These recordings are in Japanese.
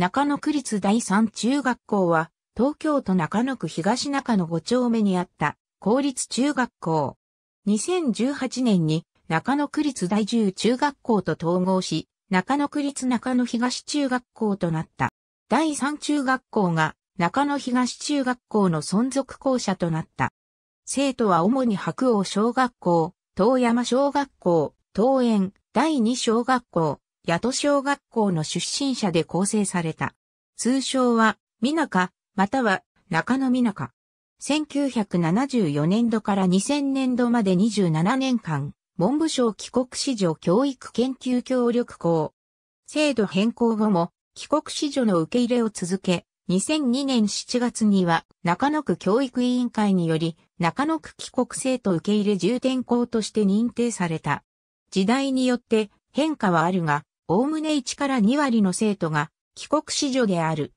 中野区立第三中学校は、東京都中野区東中野5丁目にあった公立中学校。2018年に中野区立第10中学校と統合し、中野区立中野東中学校となった。第3中学校が中野東中学校の存続校舎となった。生徒は主に白鸚小学校、東山小学校、東園、第2小学校、八戸小学校の出身者で構成された。通称は、美中、または中野美中。1974年度から2000年度まで27年間、文部省帰国子女教育研究協力校。制度変更後も、帰国子女の受け入れを続け、2002年7月には中野区教育委員会により、中野区帰国生徒受け入れ重点校として認定された。時代によって変化はあるが、おおむね1から2割の生徒が帰国子女である。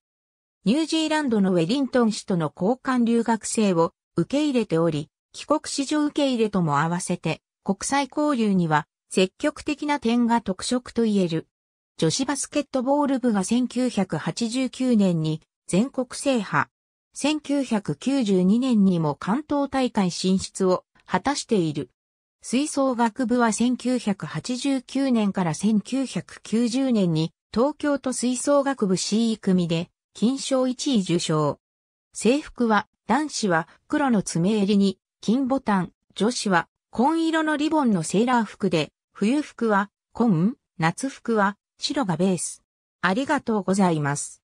ニュージーランドのウェリントン市との交換留学生を受け入れており、帰国子女受け入れとも合わせて国際交流には積極的な点が特色と言える。女子バスケットボール部が1989年に全国制覇。1992年にも関東大会進出を果たしている。吹奏楽部は1989年から1990年に東京都吹奏楽部 C 組で金賞1位受賞。制服は男子は黒の爪襟に金ボタン、女子は紺色のリボンのセーラー服で、冬服は紺、夏服は白がベース。ありがとうございます。